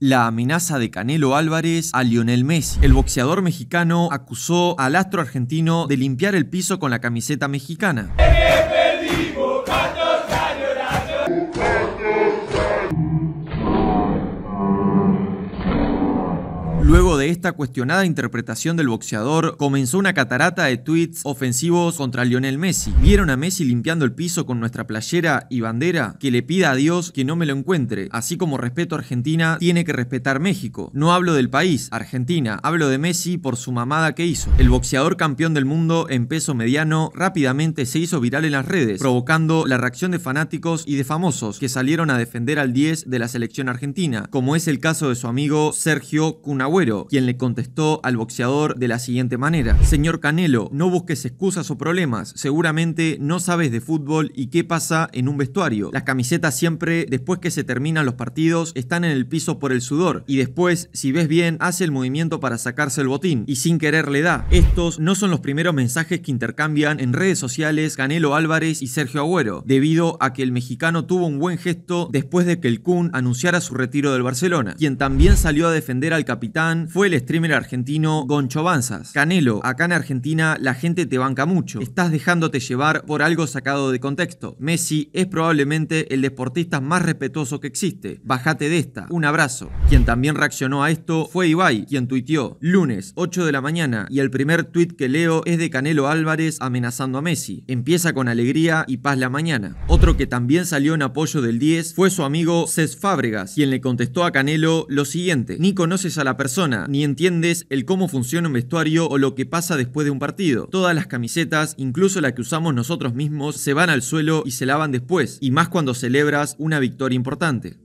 La amenaza de Canelo Álvarez a Lionel Messi. El boxeador mexicano acusó al astro argentino de limpiar el piso con la camiseta mexicana. Luego de esta cuestionada interpretación del boxeador, comenzó una catarata de tweets ofensivos contra Lionel Messi. Vieron a Messi limpiando el piso con nuestra playera y bandera, que le pida a Dios que no me lo encuentre. Así como respeto a Argentina, tiene que respetar México. No hablo del país, Argentina, hablo de Messi por su mamada que hizo. El boxeador campeón del mundo en peso mediano rápidamente se hizo viral en las redes, provocando la reacción de fanáticos y de famosos que salieron a defender al 10 de la selección argentina, como es el caso de su amigo Sergio Cunagüe quien le contestó al boxeador de la siguiente manera. Señor Canelo, no busques excusas o problemas, seguramente no sabes de fútbol y qué pasa en un vestuario. Las camisetas siempre, después que se terminan los partidos, están en el piso por el sudor y después, si ves bien, hace el movimiento para sacarse el botín y sin querer le da. Estos no son los primeros mensajes que intercambian en redes sociales Canelo Álvarez y Sergio Agüero, debido a que el mexicano tuvo un buen gesto después de que el Kun anunciara su retiro del Barcelona, quien también salió a defender al capitán fue el streamer argentino Goncho Banzas. Canelo, acá en Argentina la gente te banca mucho. Estás dejándote llevar por algo sacado de contexto. Messi es probablemente el deportista más respetuoso que existe. Bajate de esta. Un abrazo. Quien también reaccionó a esto fue Ibai, quien tuiteó lunes 8 de la mañana y el primer tweet que leo es de Canelo Álvarez amenazando a Messi. Empieza con alegría y paz la mañana. Otro que también salió en apoyo del 10 fue su amigo Cés Fábregas, quien le contestó a Canelo lo siguiente. Ni conoces a la persona ni entiendes el cómo funciona un vestuario o lo que pasa después de un partido. Todas las camisetas, incluso la que usamos nosotros mismos, se van al suelo y se lavan después, y más cuando celebras una victoria importante.